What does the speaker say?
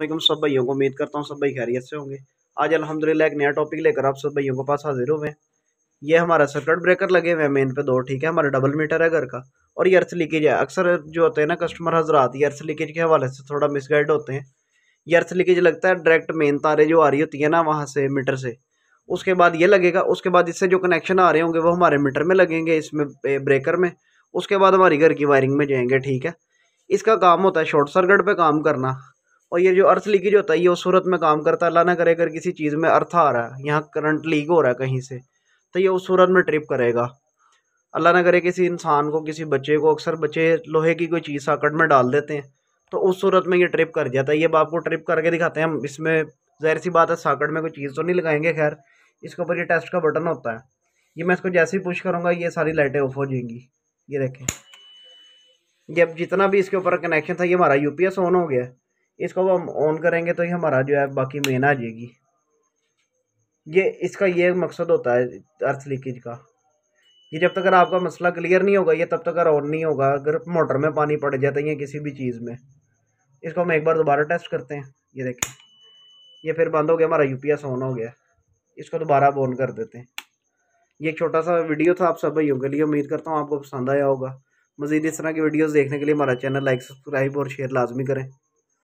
वालेकुम सब भाइयों को उम्मीद करता हूँ सब भाई खैरियत से होंगे आज अलहमदिल्ला एक नया टॉपिक लेकर आप सब भाइयों के पास हाजिर हुए हैं ये हमारा सर्कट ब्रेकर लगे हुए हैं मेन पे दो ठीक है हमारा डबल मीटर है घर का और ये अर्थ लीकेज है अक्सर जो होते हैं ना कस्टमर हजरात ये अर्थ लीकेज के हवाले से थोड़ा मिसगाइड होते हैं ये अर्थ लीकेज लगता है डायरेक्ट मेन तारे जो आ रही होती है ना वहाँ से मीटर से उसके बाद ये लगेगा उसके बाद इससे जो कनेक्शन आ रहे होंगे वो हमारे मीटर में लगेंगे इसमें ब्रेकर में उसके बाद हमारी घर की वायरिंग में जाएंगे ठीक है इसका काम होता है शॉर्ट सर्किट पे काम करना और ये जो अर्थ लीकेज होता है ये उस सूरत में काम करता है अल्लाह ना करे अगर किसी चीज़ में अर्थ आ रहा है यहाँ करंट लीक हो रहा है कहीं से तो ये उस सूरत में ट्रिप करेगा अल्लाह ना करे किसी इंसान को किसी बच्चे को अक्सर बच्चे लोहे की कोई चीज़ साकट में डाल देते हैं तो उस सूरत में ये ट्रिप कर जाता है ये बाप को ट्रिप करके दिखाते हैं हम इसमें ज़ाहिर सी बात है साकट में कोई चीज़ तो नहीं लगाएंगे खैर इसके ऊपर ये टेस्ट का बटन होता है ये मैं इसको जैसे ही पुश करूँगा ये सारी लाइटें ऑफ हो जाएंगी ये देखें जब जितना भी इसके ऊपर कनेक्शन था ये हमारा यूपीएस ऑन हो गया इसको हम ऑन करेंगे तो ये हमारा जो है बाकी मेन आ जाएगी ये इसका ये मकसद होता है अर्थ लीकेज का कि जब तक आपका मसला क्लियर नहीं होगा ये तब तक ऑन नहीं होगा अगर मोटर में पानी पड़ जाता तो है या किसी भी चीज़ में इसको हम एक बार दोबारा टेस्ट करते हैं ये देखें ये फिर बंद हो गया हमारा एस ऑन हो गया इसको दोबारा आप ऑन कर देते हैं ये एक छोटा सा वीडियो था आप सब भाइयों के लिए उम्मीद करता हूँ आपको पसंद आया होगा मज़ीद इस तरह की वीडियोज़ देखने के लिए हमारा चैनल लाइक सब्सक्राइब और शेयर लाजमी करें